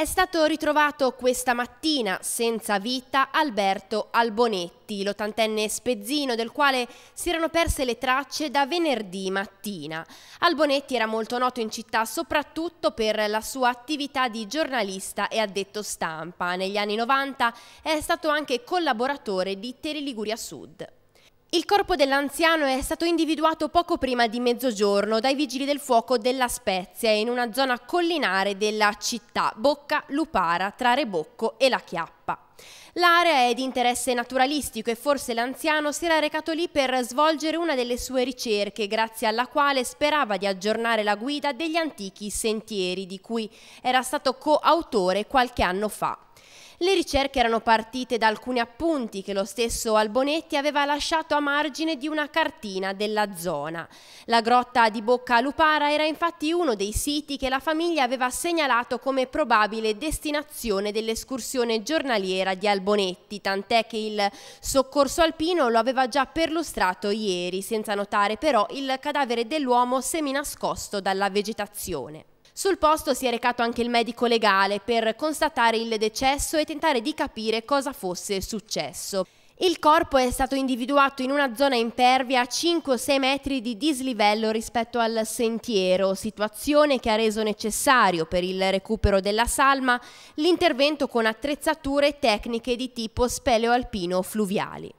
È stato ritrovato questa mattina senza vita Alberto Albonetti, l'ottantenne spezzino del quale si erano perse le tracce da venerdì mattina. Albonetti era molto noto in città soprattutto per la sua attività di giornalista e addetto stampa. Negli anni 90 è stato anche collaboratore di Tele Liguria Sud. Il corpo dell'anziano è stato individuato poco prima di mezzogiorno dai vigili del fuoco della Spezia in una zona collinare della città Bocca Lupara tra Rebocco e La Chiappa. L'area è di interesse naturalistico e forse l'anziano si era recato lì per svolgere una delle sue ricerche, grazie alla quale sperava di aggiornare la guida degli antichi sentieri di cui era stato coautore qualche anno fa. Le ricerche erano partite da alcuni appunti che lo stesso Albonetti aveva lasciato a margine di una cartina della zona. La grotta di Bocca Lupara era infatti uno dei siti che la famiglia aveva segnalato come probabile destinazione dell'escursione giornaliera di Albonetti, tant'è che il soccorso alpino lo aveva già perlustrato ieri, senza notare però il cadavere dell'uomo seminascosto dalla vegetazione. Sul posto si è recato anche il medico legale per constatare il decesso e tentare di capire cosa fosse successo. Il corpo è stato individuato in una zona impervia a 5-6 metri di dislivello rispetto al sentiero, situazione che ha reso necessario per il recupero della salma l'intervento con attrezzature tecniche di tipo speleoalpino fluviali.